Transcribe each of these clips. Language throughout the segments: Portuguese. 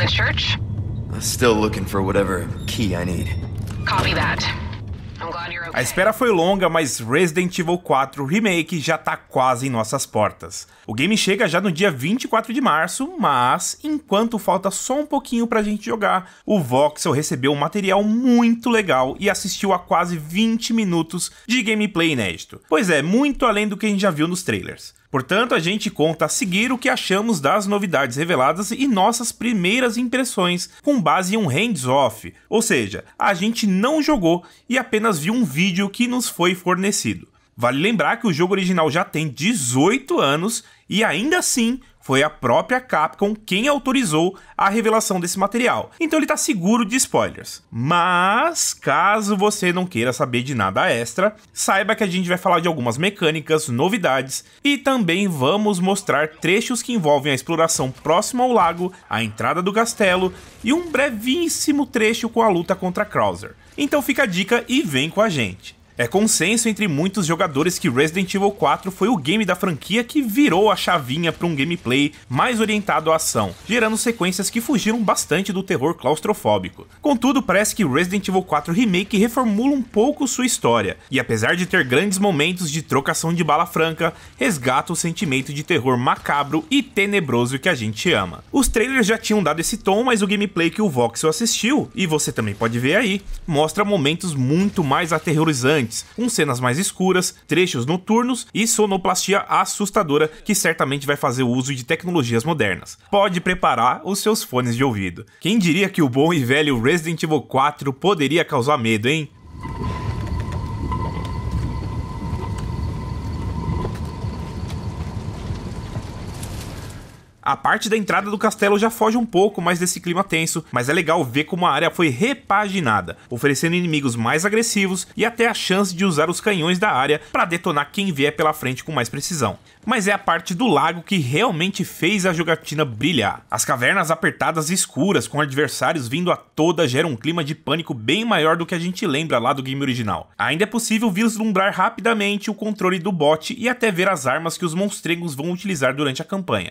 the church? Still looking for whatever key I need. Copy that. A espera foi longa, mas Resident Evil 4 Remake já tá quase em nossas portas. O game chega já no dia 24 de março, mas enquanto falta só um pouquinho pra gente jogar, o Voxel recebeu um material muito legal e assistiu a quase 20 minutos de gameplay inédito. Pois é, muito além do que a gente já viu nos trailers. Portanto, a gente conta a seguir o que achamos das novidades reveladas e nossas primeiras impressões, com base em um hands-off, ou seja, a gente não jogou e apenas viu um vídeo que nos foi fornecido. Vale lembrar que o jogo original já tem 18 anos e ainda assim foi a própria Capcom quem autorizou a revelação desse material, então ele está seguro de spoilers. Mas, caso você não queira saber de nada extra, saiba que a gente vai falar de algumas mecânicas, novidades e também vamos mostrar trechos que envolvem a exploração próximo ao lago, a entrada do castelo e um brevíssimo trecho com a luta contra Krauser. Então fica a dica e vem com a gente. É consenso entre muitos jogadores que Resident Evil 4 foi o game da franquia que virou a chavinha para um gameplay mais orientado à ação, gerando sequências que fugiram bastante do terror claustrofóbico. Contudo, parece que Resident Evil 4 Remake reformula um pouco sua história, e apesar de ter grandes momentos de trocação de bala franca, resgata o sentimento de terror macabro e tenebroso que a gente ama. Os trailers já tinham dado esse tom, mas o gameplay que o Voxel assistiu, e você também pode ver aí, mostra momentos muito mais aterrorizantes diferentes, com cenas mais escuras, trechos noturnos e sonoplastia assustadora que certamente vai fazer uso de tecnologias modernas. Pode preparar os seus fones de ouvido. Quem diria que o bom e velho Resident Evil 4 poderia causar medo, hein? A parte da entrada do castelo já foge um pouco mais desse clima tenso, mas é legal ver como a área foi repaginada, oferecendo inimigos mais agressivos e até a chance de usar os canhões da área para detonar quem vier pela frente com mais precisão. Mas é a parte do lago que realmente fez a jogatina brilhar. As cavernas apertadas e escuras, com adversários vindo a toda, geram um clima de pânico bem maior do que a gente lembra lá do game original. Ainda é possível vislumbrar rapidamente o controle do bot e até ver as armas que os monstrengos vão utilizar durante a campanha.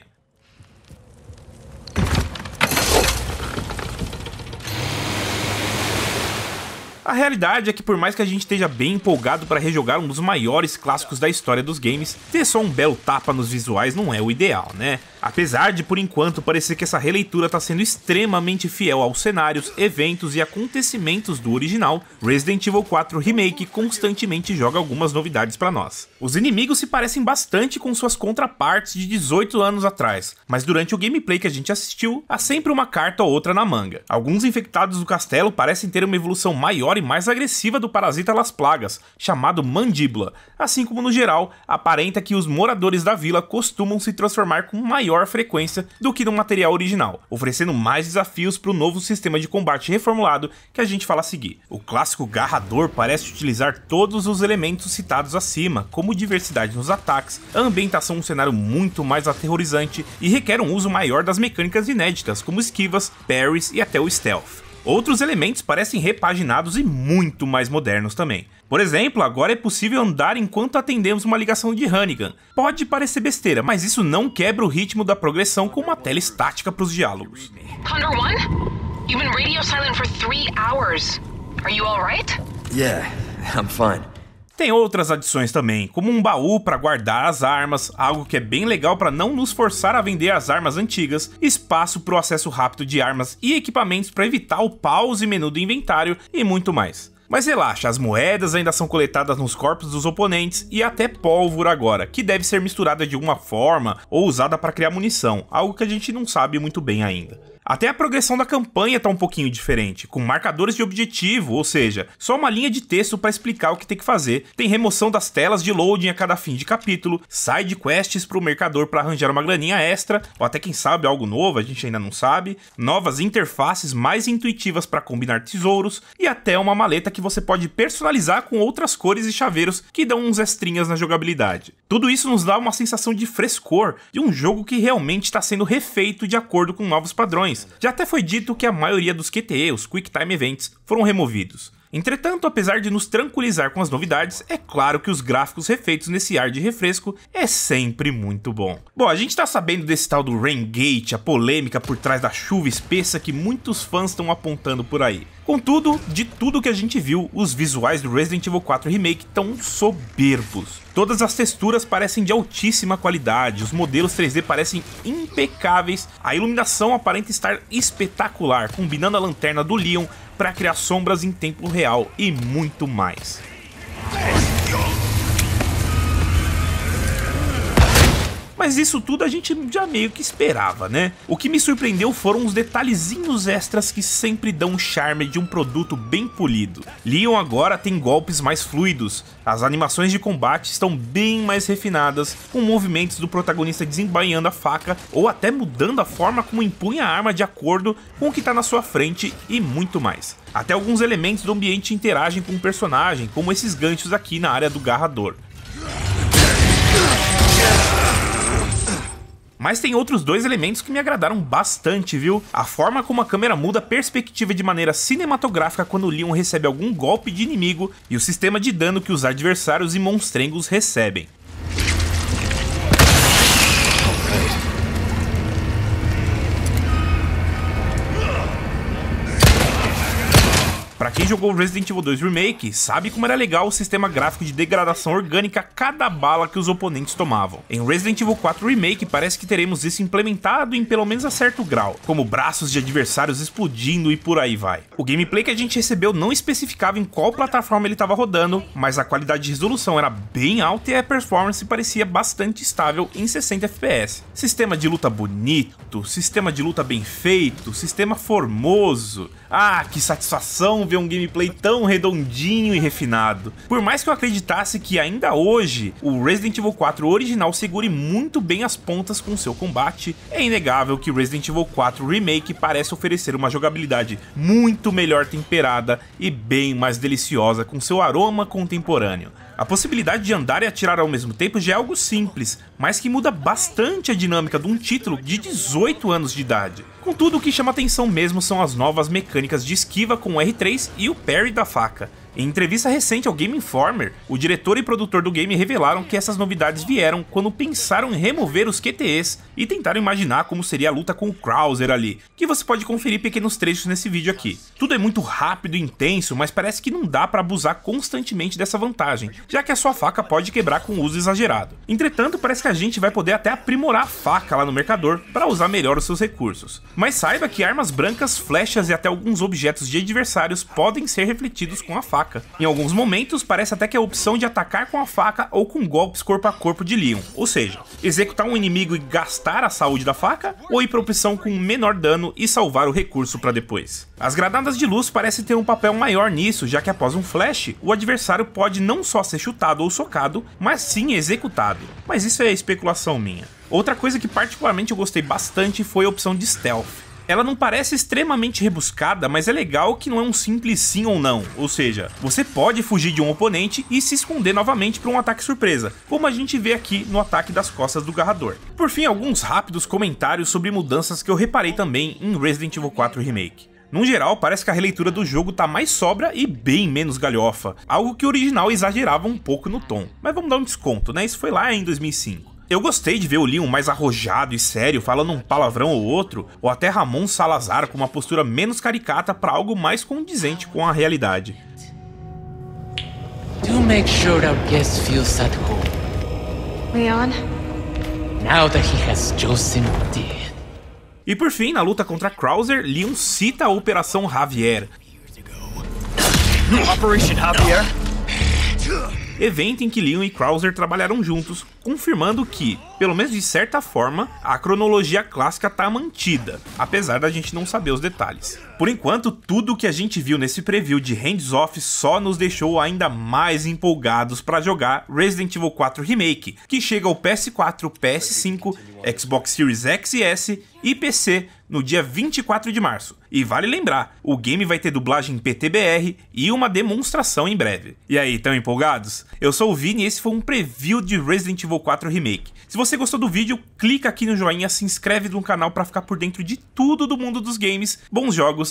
A realidade é que por mais que a gente esteja bem empolgado para rejogar um dos maiores clássicos da história dos games, ter só um belo tapa nos visuais não é o ideal, né? Apesar de, por enquanto, parecer que essa releitura está sendo extremamente fiel aos cenários, eventos e acontecimentos do original, Resident Evil 4 Remake constantemente joga algumas novidades para nós. Os inimigos se parecem bastante com suas contrapartes de 18 anos atrás, mas durante o gameplay que a gente assistiu, há sempre uma carta ou outra na manga. Alguns infectados do castelo parecem ter uma evolução maior e mais agressiva do parasita Las Plagas, chamado Mandíbula, assim como no geral, aparenta que os moradores da vila costumam se transformar com maior maior frequência do que no material original, oferecendo mais desafios para o novo sistema de combate reformulado que a gente fala a seguir. O clássico garrador parece utilizar todos os elementos citados acima, como diversidade nos ataques, a ambientação um cenário muito mais aterrorizante e requer um uso maior das mecânicas inéditas, como esquivas, parries e até o stealth. Outros elementos parecem repaginados e muito mais modernos também. Por exemplo, agora é possível andar enquanto atendemos uma ligação de Hannigan. Pode parecer besteira, mas isso não quebra o ritmo da progressão com uma tela estática para os diálogos. Condor One, you've been radio silent for three hours. Are you all right? Yeah, I'm fine. Tem outras adições também, como um baú para guardar as armas, algo que é bem legal para não nos forçar a vender as armas antigas, espaço para o acesso rápido de armas e equipamentos para evitar o pause menu do inventário e muito mais. Mas relaxa, as moedas ainda são coletadas nos corpos dos oponentes e até pólvora agora, que deve ser misturada de alguma forma ou usada para criar munição, algo que a gente não sabe muito bem ainda. Até a progressão da campanha tá um pouquinho diferente, com marcadores de objetivo, ou seja, só uma linha de texto para explicar o que tem que fazer. Tem remoção das telas de loading a cada fim de capítulo, side quests pro mercador para arranjar uma graninha extra, ou até quem sabe algo novo, a gente ainda não sabe, novas interfaces mais intuitivas para combinar tesouros e até uma maleta que você pode personalizar com outras cores e chaveiros que dão uns estrinhas na jogabilidade. Tudo isso nos dá uma sensação de frescor, de um jogo que realmente está sendo refeito de acordo com novos padrões aplicações, já até foi dito que a maioria dos QTE, os Quick Time Events, foram removidos. Entretanto, apesar de nos tranquilizar com as novidades, é claro que os gráficos refeitos nesse ar de refresco é sempre muito bom. Bom, a gente tá sabendo desse tal do Raingate, a polêmica por trás da chuva espessa que muitos fãs estão apontando por aí. Contudo, de tudo que a gente viu, os visuais do Resident Evil 4 Remake estão soberbos. Todas as texturas parecem de altíssima qualidade, os modelos 3D parecem impecáveis, a iluminação aparenta estar espetacular, combinando a lanterna do Leon, para criar sombras em tempo real e muito mais. Mas isso tudo a gente já meio que esperava, né? O que me surpreendeu foram os detalhezinhos extras que sempre dão o charme de um produto bem polido. Leon agora tem golpes mais fluidos, as animações de combate estão bem mais refinadas, com movimentos do protagonista desembainhando a faca ou até mudando a forma como empunha a arma de acordo com o que está na sua frente e muito mais. Até alguns elementos do ambiente interagem com o personagem, como esses ganchos aqui na área do garrador. Mas tem outros dois elementos que me agradaram bastante, viu? A forma como a câmera muda a perspectiva de maneira cinematográfica quando o Leon recebe algum golpe de inimigo e o sistema de dano que os adversários e monstrengos recebem. Quem jogou Resident Evil 2 Remake sabe como era legal o sistema gráfico de degradação orgânica a cada bala que os oponentes tomavam. Em Resident Evil 4 Remake parece que teremos isso implementado em pelo menos a certo grau, como braços de adversários explodindo e por aí vai. O gameplay que a gente recebeu não especificava em qual plataforma ele estava rodando, mas a qualidade de resolução era bem alta e a performance parecia bastante estável em 60 FPS. Sistema de luta bonito, sistema de luta bem feito, sistema formoso. Ah, que satisfação ver um gameplay tão redondinho e refinado. Por mais que eu acreditasse que ainda hoje o Resident Evil 4 original segure muito bem as pontas com seu combate, é inegável que Resident Evil 4 Remake parece oferecer uma jogabilidade muito melhor temperada e bem mais deliciosa com seu aroma contemporâneo. A possibilidade de andar e atirar ao mesmo tempo já é algo simples, mas que muda bastante a dinâmica de um título de 18 anos de idade. Contudo, o que chama atenção mesmo são as novas mecânicas de esquiva com o R3 e o parry da faca. Em entrevista recente ao Game Informer, o diretor e produtor do game revelaram que essas novidades vieram quando pensaram em remover os QTEs e tentaram imaginar como seria a luta com o Krauser ali, que você pode conferir pequenos trechos nesse vídeo aqui. Tudo é muito rápido e intenso, mas parece que não dá para abusar constantemente dessa vantagem, já que a sua faca pode quebrar com uso exagerado. Entretanto, parece que a gente vai poder até aprimorar a faca lá no mercador para usar melhor os seus recursos. Mas saiba que armas brancas, flechas e até alguns objetos de adversários podem ser refletidos com a faca faca. Em alguns momentos, parece até que é a opção de atacar com a faca ou com golpes corpo a corpo de Leon, ou seja, executar um inimigo e gastar a saúde da faca, ou ir para opção com menor dano e salvar o recurso para depois. As granadas de luz parecem ter um papel maior nisso, já que após um flash, o adversário pode não só ser chutado ou socado, mas sim executado. Mas isso é especulação minha. Outra coisa que particularmente eu gostei bastante foi a opção de stealth. Ela não parece extremamente rebuscada, mas é legal que não é um simples sim ou não, ou seja, você pode fugir de um oponente e se esconder novamente para um ataque surpresa, como a gente vê aqui no ataque das costas do Garrador. Por fim, alguns rápidos comentários sobre mudanças que eu reparei também em Resident Evil 4 Remake. Num geral, parece que a releitura do jogo tá mais sobra e bem menos galhofa, algo que o original exagerava um pouco no tom. Mas vamos dar um desconto, né? Isso foi lá em 2005. Eu gostei de ver o Leon mais arrojado e sério, falando um palavrão ou outro, ou até Ramon Salazar com uma postura menos caricata para algo mais condizente com a realidade. make sure our guest feels at home. Leon? Now that he has chosen E por fim, na luta contra Krauser, Leon cita a Operação Javier. Operation Javier? evento em que Leon e Krauser trabalharam juntos, confirmando que, pelo menos de certa forma, a cronologia clássica está mantida, apesar da gente não saber os detalhes. Por enquanto, tudo o que a gente viu nesse preview de Hands Off só nos deixou ainda mais empolgados para jogar Resident Evil 4 Remake, que chega ao PS4, PS5, Xbox Series X e S e PC no dia 24 de março. E vale lembrar, o game vai ter dublagem PTBR e uma demonstração em breve. E aí, tão empolgados? Eu sou o Vini e esse foi um preview de Resident Evil 4 Remake. Se você gostou do vídeo, clica aqui no joinha, se inscreve no canal para ficar por dentro de tudo do mundo dos games. Bons jogos